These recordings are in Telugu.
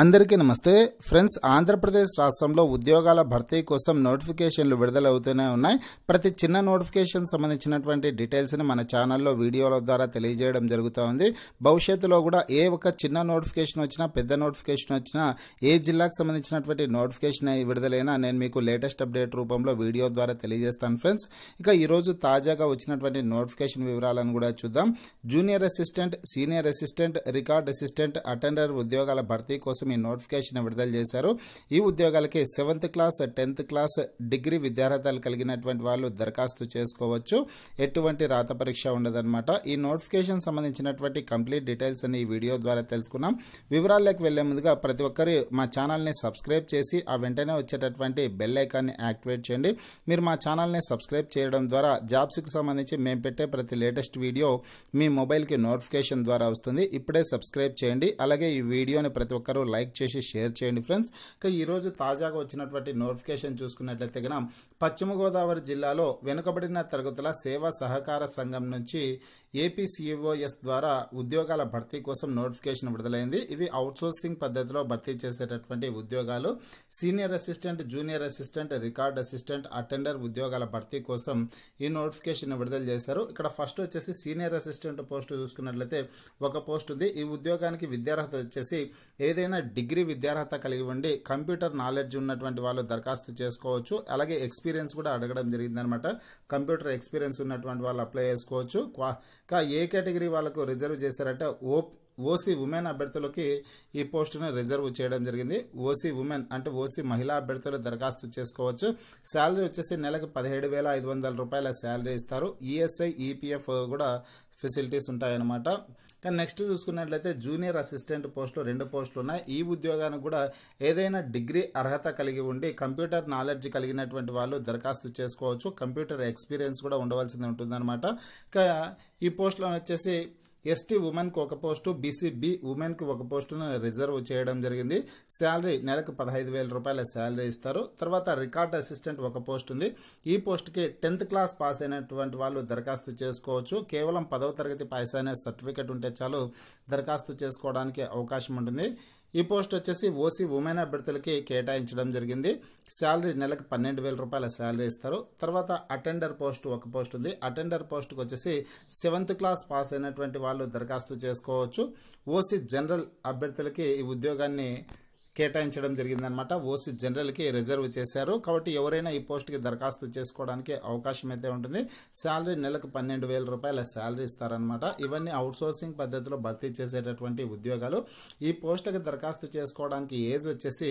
అందరికీ నమస్తే ఫ్రెండ్స్ ఆంధ్రప్రదేశ్ రాష్ట్రంలో ఉద్యోగాల భర్తీ కోసం నోటిఫికేషన్లు విడుదలవుతూనే ఉన్నాయి ప్రతి చిన్న నోటిఫికేషన్ సంబంధించినటువంటి డీటెయిల్స్ని మన ఛానల్లో వీడియోల ద్వారా తెలియజేయడం జరుగుతుంది భవిష్యత్తులో కూడా ఏ ఒక చిన్న నోటిఫికేషన్ వచ్చినా పెద్ద నోటిఫికేషన్ వచ్చినా ఏ జిల్లాకు సంబంధించినటువంటి నోటిఫికేషన్ విడుదలైనా నేను మీకు లేటెస్ట్ అప్డేట్ రూపంలో వీడియో ద్వారా తెలియజేస్తాను ఫ్రెండ్స్ ఇక ఈరోజు తాజాగా వచ్చినటువంటి నోటిఫికేషన్ వివరాలను కూడా చూద్దాం junior assistant senior assistant record assistant attender ఉద్యోగాల భర్తీ కోసం మీ నోటిఫికేషన్ విడుదల చేశారు ఈ ఉద్యోగాలకి seventh class tenth class degree విద్యార్హతలు కలిగినటువంటి వాళ్ళు దరఖాస్తు చేసుకోవచ్చు ఎటువంటి రాత పరీక్ష ఉండదన్నమాట ఈ నోటిఫికేషన్ సంబంధించినటువంటి కంప్లీట్ డీటెయిల్స్ అని ఈ వీడియో ద్వారా తెలుసుకున్నాం వివరాల్లోకి వెళ్లే ముందుగా ప్రతి ఒక్కరు మా ఛానల్ని సబ్స్క్రైబ్ చేసి ఆ వెంటనే వచ్చేటటువంటి బెల్ ఐకాన్ని యాక్టివేట్ చేయండి మీరు మా ఛానల్ని సబ్స్క్రైబ్ చేయడం ద్వారా జాబ్స్కి సంబంధించి మేము పెట్టే ప్రతి లేటెస్ట్ వీడియో మీ మొబైల్కి నోటిఫికేషన్ ద్వారా వస్తుంది ఇప్పుడే సబ్స్క్రైబ్ చేయండి అలాగే ఈ వీడియోని ప్రతి ఒక్కరూ లైక్ చేసి షేర్ చేయండి ఫ్రెండ్స్ ఇక ఈరోజు తాజాగా వచ్చినటువంటి నోటిఫికేషన్ చూసుకున్నట్లయితే కనుక పశ్చిమ గోదావరి జిల్లాలో వెనుకబడిన తరగతుల సేవా సహకార సంఘం నుంచి ఏపీసీఓఎస్ ద్వారా ఉద్యోగాల భర్తీ కోసం నోటిఫికేషన్ విడుదలైంది ఇవి అవుట్సోర్సింగ్ పద్ధతిలో భర్తీ చేసేటటువంటి ఉద్యోగాలు senior assistant junior assistant record assistant attender ఉద్యోగాల భర్తీ కోసం ఈ నోటిఫికేషన్ విడుదల చేశారు ఇక్కడ ఫస్ట్ వచ్చేసి సీనియర్ అసిస్టెంట్ పోస్టు చూసుకున్నట్లయితే ఒక పోస్ట్ ఉంది ఈ ఉద్యోగానికి విద్యార్హత వచ్చేసి ఏదైనా డిగ్రీ విద్యార్హత కలిగి ఉండి కంప్యూటర్ నాలెడ్జ్ ఉన్నటువంటి వాళ్ళు దరఖాస్తు చేసుకోవచ్చు అలాగే ఎక్స్పీరియన్స్ కూడా అడగడం జరిగిందనమాట కంప్యూటర్ ఎక్స్పీరియన్స్ ఉన్నటువంటి వాళ్ళు అప్లై చేసుకోవచ్చు కా ఏ కేటగిరీ వాళ్ళకు రిజర్వ్ చేశారంటే ఓ ఓసీ ఉమెన్ అభ్యర్థులకి ఈ పోస్టును రిజర్వ్ చేయడం జరిగింది ఓసీ ఉమెన్ అంటే ఓసీ మహిళా అభ్యర్థులు దరఖాస్తు చేసుకోవచ్చు శాలరీ వచ్చేసి నెలకు పదిహేడు వేల ఐదు వందల రూపాయల శాలరీ ఇస్తారు ఈఎస్ఐ e ఈపీఎఫ్ e కూడా ఫెసిలిటీస్ ఉంటాయన్నమాట కానీ నెక్స్ట్ చూసుకున్నట్లయితే జూనియర్ అసిస్టెంట్ పోస్టులు రెండు పోస్టులు ఉన్నాయి ఈ ఉద్యోగానికి కూడా ఏదైనా డిగ్రీ అర్హత కలిగి ఉండి కంప్యూటర్ నాలెడ్జ్ కలిగినటువంటి వాళ్ళు దరఖాస్తు చేసుకోవచ్చు కంప్యూటర్ ఎక్స్పీరియన్స్ కూడా ఉండవలసింది ఉంటుందన్నమాట ఇక ఈ పోస్టులో వచ్చేసి ఎస్టీ ఉమెన్కి ఒక పోస్టు బీసీబీ ఉమెన్కి ఒక పోస్టును రిజర్వ్ చేయడం జరిగింది శాలరీ నెలకు పదహైదు వేల రూపాయల శాలరీ ఇస్తారు తర్వాత రికార్డ్ అసిస్టెంట్ ఒక పోస్ట్ ఉంది ఈ పోస్ట్కి టెన్త్ క్లాస్ పాస్ అయినటువంటి వాళ్ళు దరఖాస్తు చేసుకోవచ్చు కేవలం పదవ తరగతి పాస్ అయిన సర్టిఫికేట్ ఉంటే చాలు దరఖాస్తు చేసుకోవడానికి అవకాశం ఉంటుంది ఈ పోస్ట్ వచ్చేసి ఓసీ ఉమెన్ అభ్యర్థులకి కేటాయించడం జరిగింది శాలరీ నెలకు పన్నెండు వేల రూపాయల శాలరీ ఇస్తారు తర్వాత అటెండర్ పోస్ట్ ఒక పోస్ట్ ఉంది అటెండర్ పోస్ట్కి వచ్చేసి సెవెంత్ క్లాస్ పాస్ అయినటువంటి వాళ్ళు దరఖాస్తు చేసుకోవచ్చు ఓసీ జనరల్ అభ్యర్థులకి ఈ ఉద్యోగాన్ని కేటాయించడం జరిగిందనమాట ఓసీ జనరల్కి రిజర్వ్ చేశారు కాబట్టి ఎవరైనా ఈ పోస్ట్కి దరఖాస్తు చేసుకోవడానికి అవకాశం అయితే ఉంటుంది శాలరీ నెలకు పన్నెండు వేల రూపాయల శాలరీ ఇస్తారనమాట ఇవన్నీ అవుట్సోర్సింగ్ పద్ధతిలో భర్తీ చేసేటటువంటి ఉద్యోగాలు ఈ పోస్టుకి దరఖాస్తు చేసుకోవడానికి ఏజ్ వచ్చేసి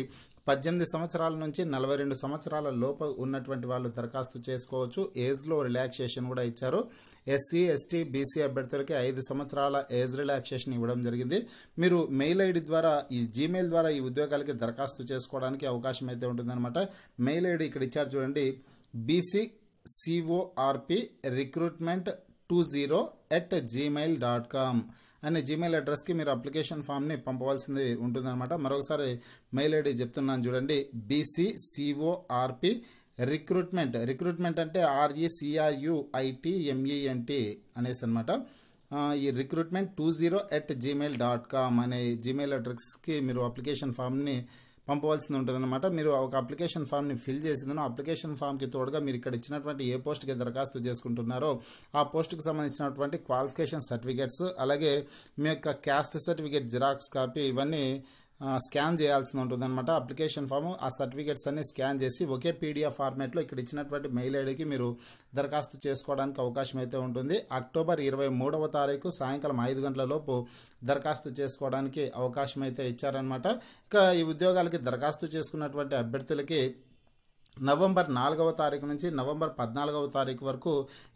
పద్దెనిమిది సంవత్సరాల నుంచి నలభై రెండు సంవత్సరాల లోపు ఉన్నటువంటి వాళ్ళు దరఖాస్తు చేసుకోవచ్చు ఏజ్లో రిలాక్సేషన్ కూడా ఇచ్చారు ఎస్సీ ఎస్టీ బీసీ అభ్యర్థులకి ఐదు సంవత్సరాల ఏజ్ రిలాక్సేషన్ ఇవ్వడం జరిగింది మీరు మెయిల్ ఐడి ద్వారా ఈ జీమెయిల్ ద్వారా ఈ ఉద్యోగాలకి దరఖాస్తు చేసుకోవడానికి అవకాశం అయితే ఉంటుందన్నమాట మెయిల్ ఐడి ఇక్కడ ఇచ్చారు చూడండి BC CORP recruitment two zero at Gmail dot com అనే జీమెయిల్ అడ్రస్కి మీరు అప్లికేషన్ ఫామ్ని పంపవలసింది ఉంటుందన్నమాట మరొకసారి మెయిల్ ఐడి చెప్తున్నాను చూడండి బీసీసీఓఆర్పి రిక్రూట్మెంట్ రిక్రూట్మెంట్ అంటే ఆర్ఈసిఆర్యుఐటిఎంఈఎన్టి e e అనేసి అనమాట ఈ recruitment two zero at Gmail dot com అనే జీమెయిల్ అడ్రస్కి మీరు అప్లికేషన్ ఫామ్ని పంపవలసింది ఉంటుందన్నమాట మీరు ఒక అప్లికేషన్ ఫామ్ని ఫిల్ చేసిందనో అప్లికేషన్ ఫామ్కి తోడుగా మీరు ఇక్కడ ఇచ్చినటువంటి ఏ పోస్ట్కి దరఖాస్తు చేసుకుంటున్నారో ఆ పోస్ట్కి సంబంధించినటువంటి క్వాలిఫికేషన్ సర్టిఫికేట్స్ అలాగే మీ యొక్క క్యాస్ట్ సర్టిఫికేట్ జిరాక్స్ కాపీ ఇవన్నీ స్కాన్ చేయాల్సి ఉంటుంది అనమాట అప్లికేషన్ ఫామ్ ఆ సర్టిఫికేట్స్ అన్ని స్కాన్ చేసి ఒకే పీడిఎఫ్ ఫార్మేట్లో ఇక్కడ ఇచ్చినటువంటి మెయిల్ ఐడికి మీరు దరఖాస్తు చేసుకోవడానికి అవకాశం అయితే ఉంటుంది అక్టోబర్ ఇరవై మూడవ తారీఖు సాయంకాలం ఐదు గంటల లోపు దరఖాస్తు చేసుకోవడానికి అవకాశం అయితే ఇచ్చారనమాట ఇక ఈ ఉద్యోగాలకి దరఖాస్తు చేసుకున్నటువంటి అభ్యర్థులకి నవంబర్ నాలుగవ తారీఖు నుంచి నవంబర్ పద్నాలుగవ తారీఖు వరకు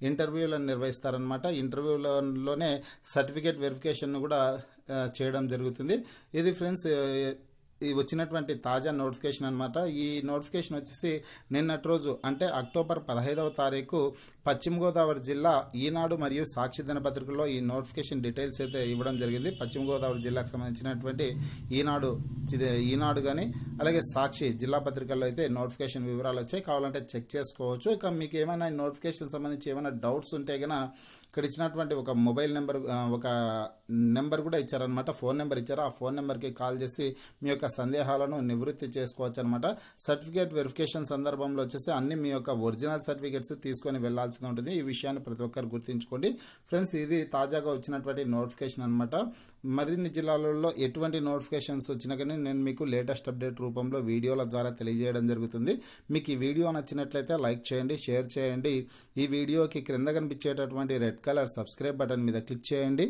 ఇంటర్వ్యూలను నిర్వహిస్తారనమాట ఇంటర్వ్యూలలోనే సర్టిఫికేట్ వెరిఫికేషన్ను కూడా చేయడం జరుగుతుంది ఇది ఫ్రెండ్స్ ఇది వచ్చినటువంటి తాజా నోటిఫికేషన్ అనమాట ఈ నోటిఫికేషన్ వచ్చేసి నిన్నటి రోజు అంటే అక్టోబర్ పదహైదవ తారీఖు పశ్చిమ గోదావరి జిల్లా ఈనాడు మరియు సాక్షి దినపత్రికలో ఈ నోటిఫికేషన్ డీటెయిల్స్ అయితే ఇవ్వడం జరిగింది పశ్చిమ గోదావరి జిల్లాకు సంబంధించినటువంటి ఈనాడు ఈనాడు కానీ అలాగే సాక్షి జిల్లా పత్రికల్లో అయితే నోటిఫికేషన్ వివరాలు వచ్చాయి కావాలంటే చెక్ చేసుకోవచ్చు ఇక మీకు ఏమైనా నోటిఫికేషన్ సంబంధించి ఏమైనా డౌట్స్ ఉంటే కన్నా ఇక్కడ ఇచ్చినటువంటి ఒక మొబైల్ నెంబర్ ఒక నెంబర్ కూడా ఇచ్చారనమాట ఫోన్ నెంబర్ ఇచ్చారు ఆ ఫోన్ నెంబర్కి కాల్ చేసి మీ యొక్క సందేహాలను నివృత్తి చేసుకోవచ్చు అనమాట సర్టిఫికేట్ వెరిఫికేషన్ సందర్భంలో వచ్చేసి అన్ని మీ యొక్క ఒరిజినల్ సర్టిఫికేట్స్ తీసుకొని వెళ్లాల్సి ఉంటుంది ఈ విషయాన్ని ప్రతి ఒక్కరు గుర్తుంచుకోండి ఫ్రెండ్స్ ఇది తాజాగా వచ్చినటువంటి నోటిఫికేషన్ అనమాట మరిన్ని జిల్లాలలో ఎటువంటి నోటిఫికేషన్స్ వచ్చినా కానీ నేను మీకు లేటెస్ట్ అప్డేట్ రూపంలో వీడియోల ద్వారా తెలియజేయడం జరుగుతుంది మీకు ఈ వీడియో నచ్చినట్లయితే లైక్ చేయండి షేర్ చేయండి ఈ వీడియోకి క్రింద కనిపించేటటువంటి రెడ్ కలర్ సబ్స్క్రైబ్ బటన్ మీద క్లిక్ చేయండి